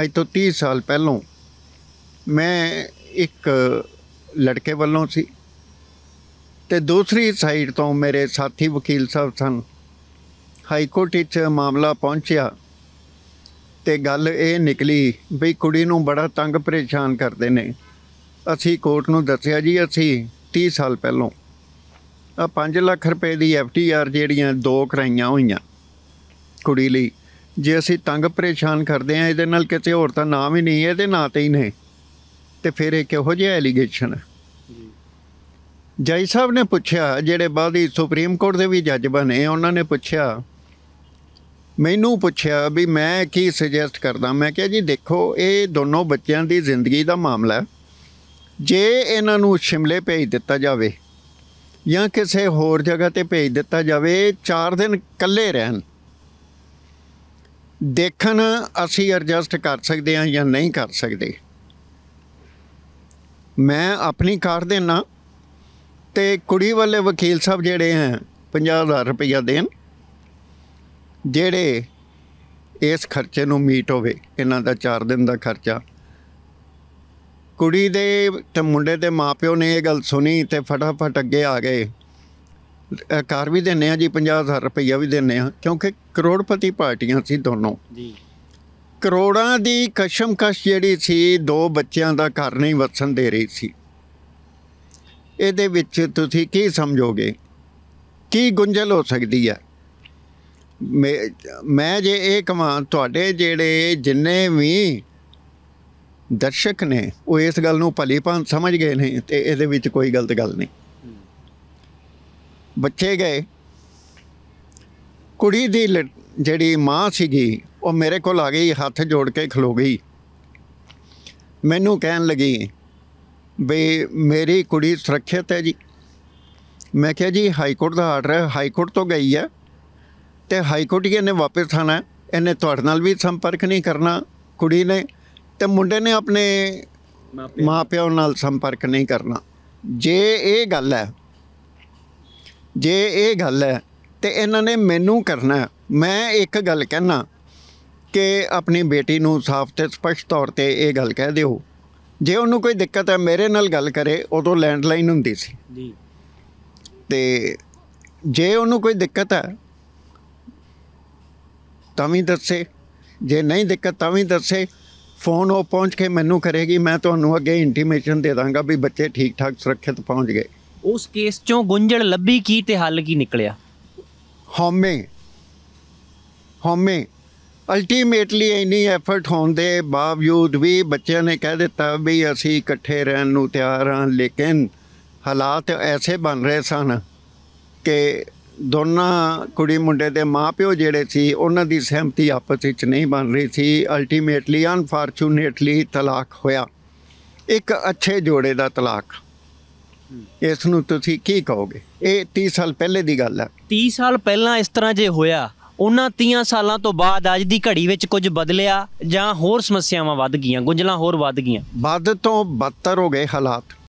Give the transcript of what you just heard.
ਅੱਜ ਤੋਂ 30 ਸਾਲ ਪਹਿਲਾਂ ਮੈਂ ਇੱਕ ਲੜਕੇ ਵੱਲੋਂ ਸੀ ਤੇ ਦੂਸਰੀ ਸਾਈਡ ਤੋਂ ਮੇਰੇ ਸਾਥੀ ਵਕੀਲ ਸਾਹਿਬ ਸਨ ਹਾਈ ਕੋਰਟ ਵਿੱਚ ਮਾਮਲਾ ਪਹੁੰਚਿਆ ਤੇ ਗੱਲ ਇਹ ਨਿਕਲੀ ਵੀ ਕੁੜੀ ਨੂੰ ਬੜਾ ਤੰਗ ਪਰੇਸ਼ਾਨ ਕਰਦੇ ਨੇ ਅਸੀਂ ਕੋਰਟ ਨੂੰ ਦੱਸਿਆ ਜੀ ਅਸੀਂ 30 ਸਾਲ ਪਹਿਲਾਂ ਆ 5 ਲੱਖ ਰੁਪਏ ਦੀ ਐਫਟੀਆਰ ਜਿਹੜੀਆਂ ਦੋ ਕਰਾਈਆਂ ਹੋਈਆਂ ਕੁੜੀ ਲਈ ਜੇ ਅਸੀਂ ਤੰਗ ਪਰੇਸ਼ਾਨ ਕਰਦੇ ਆ ਇਹਦੇ ਨਾਲ ਕਿਤੇ ਹੋਰ ਤਾਂ ਨਾਮ ਹੀ ਨਹੀਂ ਇਹਦੇ ਨਾਂ ਤੇ ਹੀ ਨੇ ਤੇ ਫਿਰ ਇਹ ਕਿਹੋ ਜਿਹਾ ਐਲੀਗੇਸ਼ਨ ਹੈ ਜੈ ਸਾਹਿਬ ਨੇ ਪੁੱਛਿਆ ਜਿਹੜੇ ਬਾਦੀ ਸੁਪਰੀਮ ਕੋਰਟ ਦੇ ਵੀ ਜੱਜ ਬਣੇ ਉਹਨਾਂ ਨੇ ਪੁੱਛਿਆ ਮੈਨੂੰ ਪੁੱਛਿਆ ਵੀ ਮੈਂ ਕੀ ਸੁਜੈਸਟ ਕਰਦਾ ਮੈਂ ਕਿਹਾ ਜੀ ਦੇਖੋ ਇਹ ਦੋਨੋਂ ਬੱਚਿਆਂ ਦੀ ਜ਼ਿੰਦਗੀ ਦਾ ਮਾਮਲਾ ਹੈ ਜੇ ਇਹਨਾਂ ਨੂੰ ਸ਼ਿਮਲੇ ਭੇਜ ਦਿੱਤਾ ਜਾਵੇ ਜਾਂ ਕਿਸੇ ਹੋਰ ਜਗ੍ਹਾ ਤੇ ਭੇਜ ਦਿੱਤਾ ਜਾਵੇ 4 ਦਿਨ ਇਕੱਲੇ ਰਹਿਣ ਦੇਖਣ ਅਸੀਂ ਐਡਜਸਟ ਕਰ ਸਕਦੇ ਹਾਂ ਜਾਂ ਨਹੀਂ ਕਰ ਸਕਦੇ ਮੈਂ ਆਪਣੀ ਕਾਰ ਦੇਣਾ ਤੇ ਕੁੜੀ ਵਾਲੇ ਵਕੀਲ ਸਾਹਿਬ ਜਿਹੜੇ ਹਨ 50000 ਰੁਪਇਆ ਦੇਣ ਜਿਹੜੇ ਇਸ ਖਰਚੇ ਨੂੰ ਮੀਟ ਹੋਵੇ ਇਹਨਾਂ ਦਾ 4 ਦਿਨ ਦਾ ਖਰਚਾ ਕੁੜੀ ਦੇ ਤੇ ਮੁੰਡੇ ਦੇ ਮਾਪਿਓ ਨੇ ਇਹ ਗੱਲ ਸੁਣੀ ਤੇ ਫਟਾਫਟ ਅੱਗੇ ਆ ਗਏ ਕਾਰ ਵੀ ਦਿੰਨੇ ਆ ਜੀ 50000 ਰੁਪਈਆ ਵੀ ਦਿੰਨੇ ਆ ਕਿਉਂਕਿ ਕਰੋੜਪਤੀ ਪਾਰਟੀਆਂ ਸੀ ਦੋਨੋਂ ਜੀ ਕਰੋੜਾਂ ਦੀ ਕਸ਼ਮਕਸ਼ ਜਿਹੜੀ ਸੀ ਦੋ ਬੱਚਿਆਂ ਦਾ ਘਰ ਨਹੀਂ ਵਸਣ ਦੇ ਰਹੀ ਸੀ ਇਹਦੇ ਵਿੱਚ ਤੁਸੀਂ ਕੀ ਸਮਝੋਗੇ ਕੀ ਗੁੰਝਲ ਹੋ ਸਕਦੀ ਹੈ ਮੈਂ ਜੇ ਇਹ ਕਹਾਂ ਤੁਹਾਡੇ ਜਿਹੜੇ ਜਿੰਨੇ ਵੀ ਦਰਸ਼ਕ ਨੇ ਉਹ ਇਸ ਗੱਲ ਨੂੰ ਭਲੀਪਾਂ ਸਮਝ ਗਏ ਨੇ ਤੇ ਇਹਦੇ ਵਿੱਚ ਕੋਈ ਗਲਤ ਗੱਲ ਨਹੀਂ ਬੱਚੇ ਗਏ ਕੁੜੀ ਦੀ ਜਿਹੜੀ ਮਾਂ ਸੀਗੀ ਉਹ ਮੇਰੇ ਕੋਲ ਆ ਗਈ ਹੱਥ ਜੋੜ ਕੇ ਖਲੋ ਗਈ ਮੈਨੂੰ ਕਹਿਣ ਲੱਗੀ ਬਈ ਮੇਰੀ ਕੁੜੀ ਸੁਰੱਖਿਅਤ ਹੈ ਜੀ ਮੈਂ ਕਿਹਾ ਜੀ ਹਾਈ ਕੋਰਟ ਦਾ ਆਰਡਰ ਹੈ ਹਾਈ ਕੋਰਟ ਤੋਂ ਗਈ ਹੈ ਤੇ ਹਾਈ ਕੋਰਟ ਹੀ ਇਹਨੇ ਵਾਪਸ ਥਾਣਾ ਇਹਨੇ ਤੁਹਾਡੇ ਨਾਲ ਵੀ ਸੰਪਰਕ ਨਹੀਂ ਕਰਨਾ ਕੁੜੀ ਨੇ ਤੇ ਮੁੰਡੇ ਨੇ ਆਪਣੇ ਮਾਪਿਆਂ ਨਾਲ ਸੰਪਰਕ ਨਹੀਂ ਕਰਨਾ ਜੇ ਇਹ ਗੱਲ ਹੈ ਜੇ ਇਹ ਗੱਲ ਹੈ ਤੇ ਇਹਨਾਂ ਨੇ ਮੈਨੂੰ ਕਰਨਾ ਮੈਂ ਇੱਕ ਗੱਲ ਕਹਿਣਾ ਕਿ ਆਪਣੀ ਬੇਟੀ ਨੂੰ ਸਾਫ਼ ਤੇ ਸਪਸ਼ਟ ਤੌਰ ਤੇ ਇਹ ਗੱਲ ਕਹਿ ਦਿਓ ਜੇ ਉਹਨੂੰ ਕੋਈ ਦਿੱਕਤ ਹੈ ਮੇਰੇ ਨਾਲ ਗੱਲ ਕਰੇ ਉਦੋਂ ਲੈਂਡਲਾਈਨ ਹੁੰਦੀ ਸੀ ਜੀ ਤੇ ਜੇ ਉਹਨੂੰ ਕੋਈ ਦਿੱਕਤ ਹੈ ਤਾਂ ਵੀ ਦੱਸੇ ਜੇ ਨਹੀਂ ਦਿੱਕਤ ਤਾਂ ਵੀ ਦੱਸੇ ਫੋਨ ਉਹ ਪਹੁੰਚ ਕੇ ਮੈਨੂੰ ਕਰੇਗੀ ਮੈਂ ਤੁਹਾਨੂੰ ਅੱਗੇ ਇੰਟੀਮੇਸ਼ਨ ਦੇ ਦਾਂਗਾ ਵੀ ਬੱਚੇ ਠੀਕ ਠਾਕ ਸੁਰੱਖਿਅਤ ਪਹੁੰਚ ਗਏ ਉਸ ਕੇਸ ਚੋਂ ਗੁੰਝਲ ਲੱਭੀ ਕੀ ਤੇ ਹੱਲ ਕੀ ਨਿਕਲਿਆ ਹਮੇ ਹਮੇ ਅਲਟੀਮੇਟਲੀ ਇਨੀ ਐਫਰਟ ਹੋਣ ਦੇ ਬਾਵਜੂਦ ਵੀ ਬੱਚਿਆਂ ਨੇ ਕਹਿ ਦਿੱਤਾ ਵੀ ਅਸੀਂ ਇਕੱਠੇ ਰਹਿਣ ਨੂੰ ਤਿਆਰ ਹਾਂ ਲੇਕਿਨ ਹਾਲਾਤ ਐਸੇ ਬਣ ਰਹੇ ਸਨ ਕਿ ਦੋਨਾਂ ਕੁੜੀ ਮੁੰਡੇ ਦੇ ਮਾਪਿਓ ਜਿਹੜੇ ਸੀ ਉਹਨਾਂ ਦੀ ਸਹਿਮਤੀ ਆਪਸ ਵਿੱਚ ਨਹੀਂ ਬਣ ਰਹੀ ਸੀ ਅਲਟੀਮੇਟਲੀ ਅਨਫੋਰਚੂਨੇਟਲੀ ਤਲਾਕ ਹੋਇਆ ਇੱਕ ਅੱਛੇ ਜੋੜੇ ਦਾ ਤਲਾਕ ਇਸ ਨੂੰ ਤੁਸੀਂ ਕੀ ਕਹੋਗੇ ਇਹ 30 ਸਾਲ ਪਹਿਲੇ ਦੀ ਗੱਲ ਹੈ 30 ਸਾਲ ਪਹਿਲਾਂ ਇਸ ਤਰ੍ਹਾਂ ਜੇ ਹੋਇਆ ਉਹਨਾਂ 30 ਸਾਲਾਂ ਤੋਂ ਬਾਅਦ ਅੱਜ ਦੀ ਘੜੀ ਵਿੱਚ ਕੁਝ ਬਦਲਿਆ ਜਾਂ ਹੋਰ ਸਮੱਸਿਆਵਾਂ ਵੱਧ ਗਈਆਂ ਗੁੰਝਲਾਂ ਹੋਰ ਵੱਧ ਗਈਆਂ ਵੱਧ ਤੋਂ ਬਦਤਰ ਹੋ ਗਏ ਹਾਲਾਤ